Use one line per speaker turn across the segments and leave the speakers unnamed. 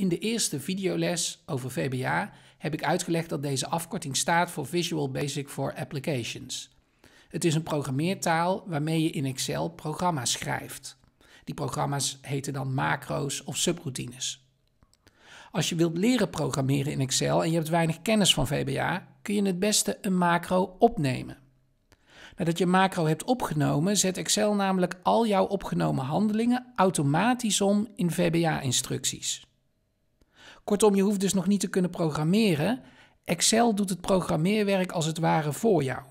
In de eerste videoles over VBA heb ik uitgelegd dat deze afkorting staat voor Visual Basic for Applications. Het is een programmeertaal waarmee je in Excel programma's schrijft. Die programma's heten dan macro's of subroutines. Als je wilt leren programmeren in Excel en je hebt weinig kennis van VBA, kun je het beste een macro opnemen. Nadat je macro hebt opgenomen, zet Excel namelijk al jouw opgenomen handelingen automatisch om in VBA-instructies. Kortom, je hoeft dus nog niet te kunnen programmeren. Excel doet het programmeerwerk als het ware voor jou.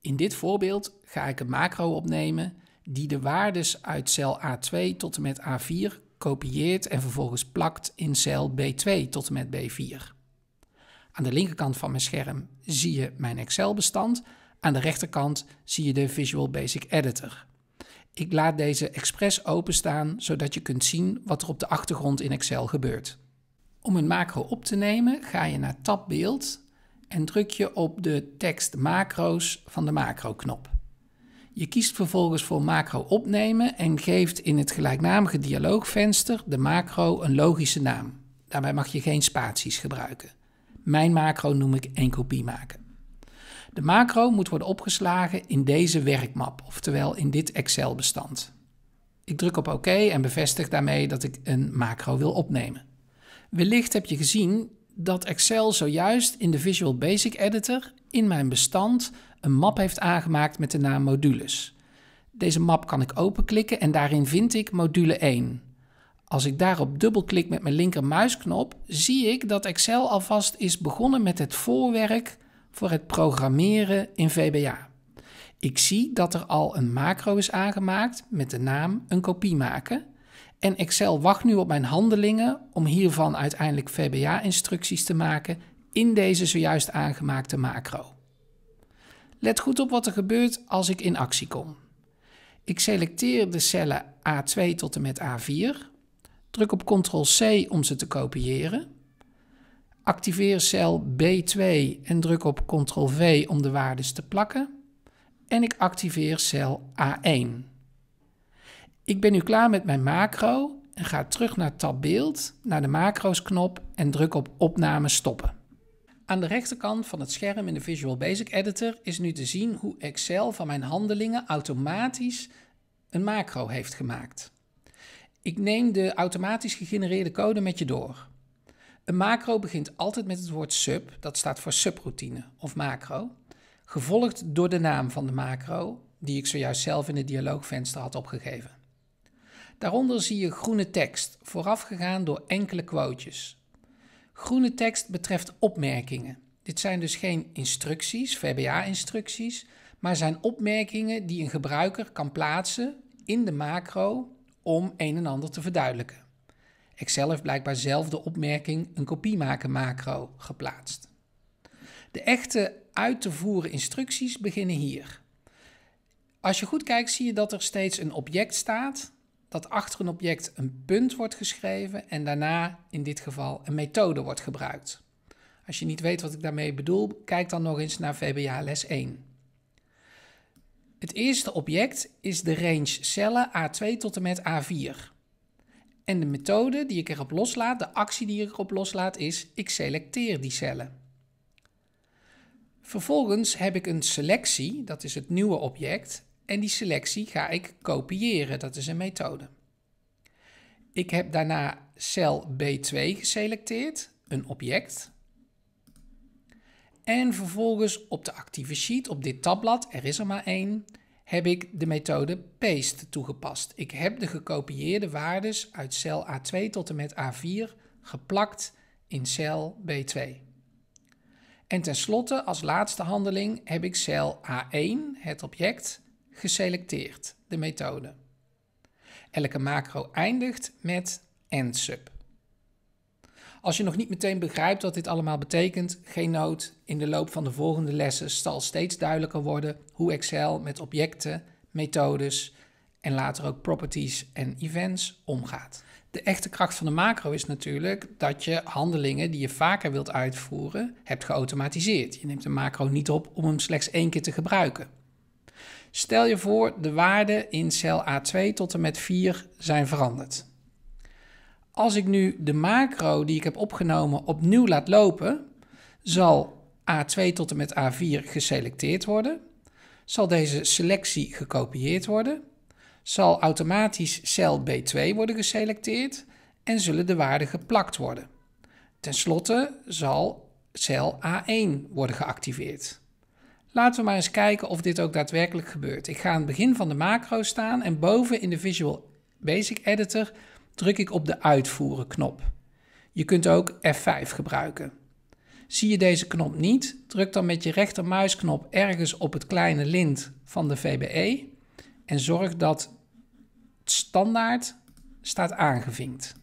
In dit voorbeeld ga ik een macro opnemen die de waardes uit cel A2 tot en met A4 kopieert en vervolgens plakt in cel B2 tot en met B4. Aan de linkerkant van mijn scherm zie je mijn Excel-bestand, aan de rechterkant zie je de Visual Basic Editor. Ik laat deze expres openstaan zodat je kunt zien wat er op de achtergrond in Excel gebeurt. Om een macro op te nemen ga je naar tabbeeld en druk je op de tekst macro's van de macro knop. Je kiest vervolgens voor macro opnemen en geeft in het gelijknamige dialoogvenster de macro een logische naam. Daarbij mag je geen spaties gebruiken. Mijn macro noem ik één kopie maken. De macro moet worden opgeslagen in deze werkmap, oftewel in dit Excel-bestand. Ik druk op OK en bevestig daarmee dat ik een macro wil opnemen. Wellicht heb je gezien dat Excel zojuist in de Visual Basic Editor in mijn bestand een map heeft aangemaakt met de naam modules. Deze map kan ik openklikken en daarin vind ik module 1. Als ik daarop dubbelklik met mijn linkermuisknop, zie ik dat Excel alvast is begonnen met het voorwerk voor het programmeren in VBA. Ik zie dat er al een macro is aangemaakt met de naam een kopie maken. En Excel wacht nu op mijn handelingen om hiervan uiteindelijk VBA-instructies te maken in deze zojuist aangemaakte macro. Let goed op wat er gebeurt als ik in actie kom. Ik selecteer de cellen A2 tot en met A4, druk op Ctrl-C om ze te kopiëren, activeer cel B2 en druk op Ctrl-V om de waardes te plakken en ik activeer cel A1. Ik ben nu klaar met mijn macro en ga terug naar tab Beeld, naar de macro's knop en druk op opname stoppen. Aan de rechterkant van het scherm in de Visual Basic Editor is nu te zien hoe Excel van mijn handelingen automatisch een macro heeft gemaakt. Ik neem de automatisch gegenereerde code met je door. Een macro begint altijd met het woord sub, dat staat voor subroutine of macro, gevolgd door de naam van de macro, die ik zojuist zelf in het dialoogvenster had opgegeven. Daaronder zie je groene tekst, voorafgegaan door enkele quotejes. Groene tekst betreft opmerkingen. Dit zijn dus geen instructies, VBA-instructies, maar zijn opmerkingen die een gebruiker kan plaatsen in de macro om een en ander te verduidelijken. Excel heeft blijkbaar zelf de opmerking een kopie maken macro geplaatst. De echte uit te voeren instructies beginnen hier. Als je goed kijkt zie je dat er steeds een object staat dat achter een object een punt wordt geschreven en daarna in dit geval een methode wordt gebruikt. Als je niet weet wat ik daarmee bedoel, kijk dan nog eens naar VBA les 1. Het eerste object is de range cellen A2 tot en met A4. En de methode die ik erop loslaat, de actie die ik erop loslaat, is ik selecteer die cellen. Vervolgens heb ik een selectie, dat is het nieuwe object, en die selectie ga ik kopiëren. Dat is een methode. Ik heb daarna cel B2 geselecteerd, een object. En vervolgens op de actieve sheet, op dit tabblad, er is er maar één, heb ik de methode paste toegepast. Ik heb de gekopieerde waardes uit cel A2 tot en met A4 geplakt in cel B2. En tenslotte als laatste handeling heb ik cel A1, het object, geselecteerd, de methode. Elke macro eindigt met EndSub. Als je nog niet meteen begrijpt wat dit allemaal betekent, geen nood. In de loop van de volgende lessen zal steeds duidelijker worden hoe Excel met objecten, methodes en later ook properties en events omgaat. De echte kracht van de macro is natuurlijk dat je handelingen die je vaker wilt uitvoeren, hebt geautomatiseerd. Je neemt een macro niet op om hem slechts één keer te gebruiken. Stel je voor, de waarden in cel A2 tot en met 4 zijn veranderd. Als ik nu de macro die ik heb opgenomen opnieuw laat lopen, zal A2 tot en met A4 geselecteerd worden. Zal deze selectie gekopieerd worden? Zal automatisch cel B2 worden geselecteerd en zullen de waarden geplakt worden? Ten slotte zal cel A1 worden geactiveerd. Laten we maar eens kijken of dit ook daadwerkelijk gebeurt. Ik ga aan het begin van de macro staan en boven in de Visual Basic Editor druk ik op de uitvoeren knop. Je kunt ook F5 gebruiken. Zie je deze knop niet, druk dan met je rechtermuisknop ergens op het kleine lint van de VBE en zorg dat het standaard staat aangevinkt.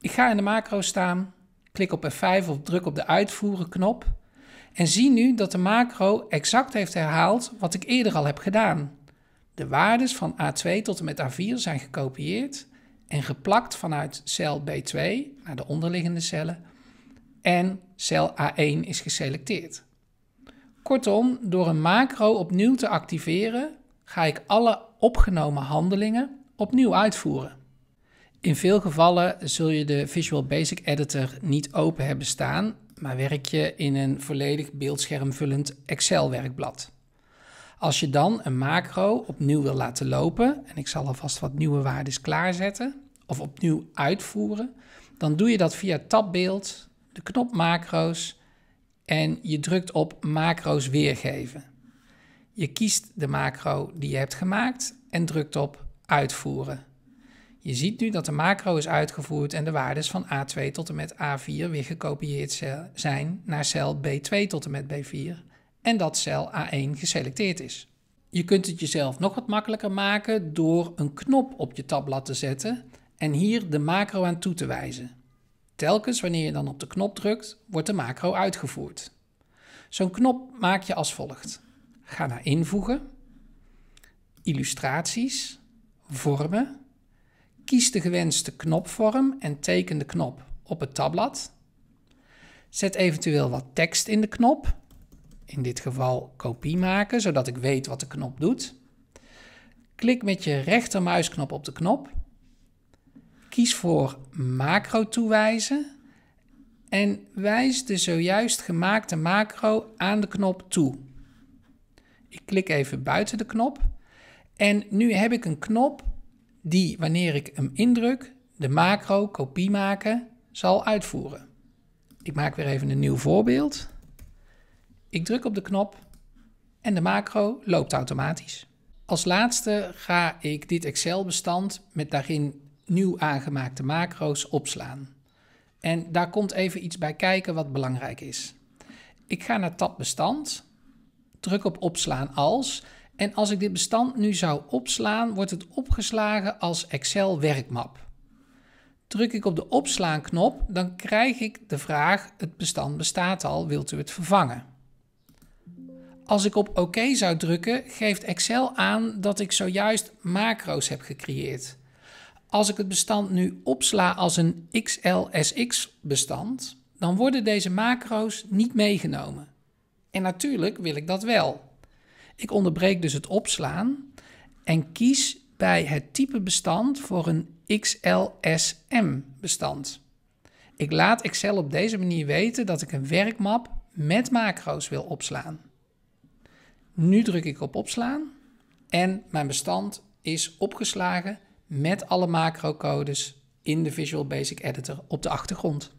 Ik ga in de macro staan, klik op F5 of druk op de uitvoeren knop en zie nu dat de macro exact heeft herhaald wat ik eerder al heb gedaan. De waardes van A2 tot en met A4 zijn gekopieerd en geplakt vanuit cel B2 naar de onderliggende cellen en cel A1 is geselecteerd. Kortom, door een macro opnieuw te activeren, ga ik alle opgenomen handelingen opnieuw uitvoeren. In veel gevallen zul je de Visual Basic Editor niet open hebben staan maar werk je in een volledig beeldschermvullend Excel-werkblad. Als je dan een macro opnieuw wil laten lopen, en ik zal alvast wat nieuwe waarden klaarzetten, of opnieuw uitvoeren, dan doe je dat via tabbeeld, de knop macro's en je drukt op macro's weergeven. Je kiest de macro die je hebt gemaakt en drukt op uitvoeren. Je ziet nu dat de macro is uitgevoerd en de waardes van A2 tot en met A4 weer gekopieerd zijn naar cel B2 tot en met B4 en dat cel A1 geselecteerd is. Je kunt het jezelf nog wat makkelijker maken door een knop op je tabblad te zetten en hier de macro aan toe te wijzen. Telkens wanneer je dan op de knop drukt, wordt de macro uitgevoerd. Zo'n knop maak je als volgt. Ga naar invoegen, illustraties, vormen Kies de gewenste knopvorm en teken de knop op het tabblad. Zet eventueel wat tekst in de knop. In dit geval kopie maken, zodat ik weet wat de knop doet. Klik met je rechtermuisknop op de knop. Kies voor macro toewijzen en wijs de zojuist gemaakte macro aan de knop toe. Ik klik even buiten de knop en nu heb ik een knop die wanneer ik hem indruk, de macro kopie maken zal uitvoeren. Ik maak weer even een nieuw voorbeeld. Ik druk op de knop en de macro loopt automatisch. Als laatste ga ik dit Excel-bestand met daarin nieuw aangemaakte macro's opslaan. En daar komt even iets bij kijken wat belangrijk is. Ik ga naar tab bestand, druk op opslaan als en als ik dit bestand nu zou opslaan, wordt het opgeslagen als Excel werkmap. Druk ik op de opslaan knop, dan krijg ik de vraag: het bestand bestaat al, wilt u het vervangen? Als ik op OK zou drukken, geeft Excel aan dat ik zojuist macro's heb gecreëerd. Als ik het bestand nu opsla als een XLSX-bestand, dan worden deze macro's niet meegenomen. En natuurlijk wil ik dat wel. Ik onderbreek dus het opslaan en kies bij het type bestand voor een XLSM bestand. Ik laat Excel op deze manier weten dat ik een werkmap met macro's wil opslaan. Nu druk ik op opslaan en mijn bestand is opgeslagen met alle macrocodes in de Visual Basic Editor op de achtergrond.